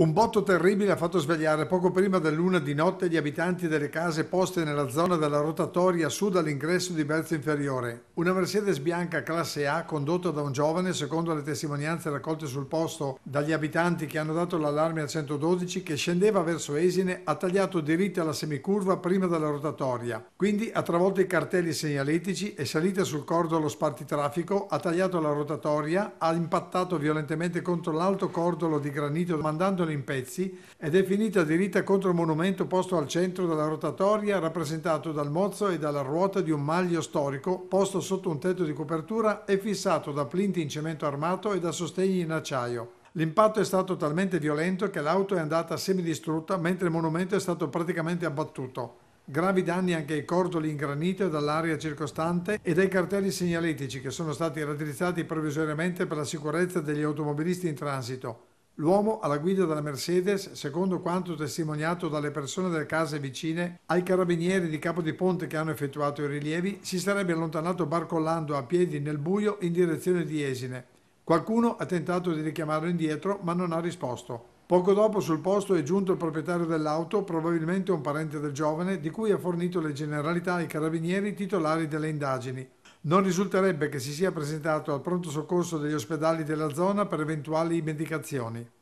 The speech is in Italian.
Un botto terribile ha fatto svegliare poco prima dell'una di notte gli abitanti delle case poste nella zona della rotatoria sud all'ingresso di Berzo Inferiore. Una Mercedes bianca classe A condotta da un giovane, secondo le testimonianze raccolte sul posto dagli abitanti che hanno dato l'allarme al 112, che scendeva verso Esine, ha tagliato diritta la semicurva prima della rotatoria. Quindi ha travolto i cartelli segnaletici, e salita sul cordo allo spartitraffico, ha tagliato la rotatoria, ha impattato violentemente contro l'alto cordolo di granito mandando suddividono in pezzi ed è finita diritta contro il monumento posto al centro della rotatoria rappresentato dal mozzo e dalla ruota di un maglio storico posto sotto un tetto di copertura e fissato da plinti in cemento armato e da sostegni in acciaio. L'impatto è stato talmente violento che l'auto è andata semidistrutta mentre il monumento è stato praticamente abbattuto. Gravi danni anche ai cordoli in granito e dall'area circostante e dai cartelli segnaletici che sono stati raddrizzati provvisoriamente per la sicurezza degli automobilisti in transito. L'uomo alla guida della Mercedes, secondo quanto testimoniato dalle persone delle case vicine ai carabinieri di Capo di Ponte che hanno effettuato i rilievi, si sarebbe allontanato barcollando a piedi nel buio in direzione di Esine. Qualcuno ha tentato di richiamarlo indietro ma non ha risposto. Poco dopo sul posto è giunto il proprietario dell'auto, probabilmente un parente del giovane, di cui ha fornito le generalità ai carabinieri titolari delle indagini. Non risulterebbe che si sia presentato al pronto soccorso degli ospedali della zona per eventuali medicazioni.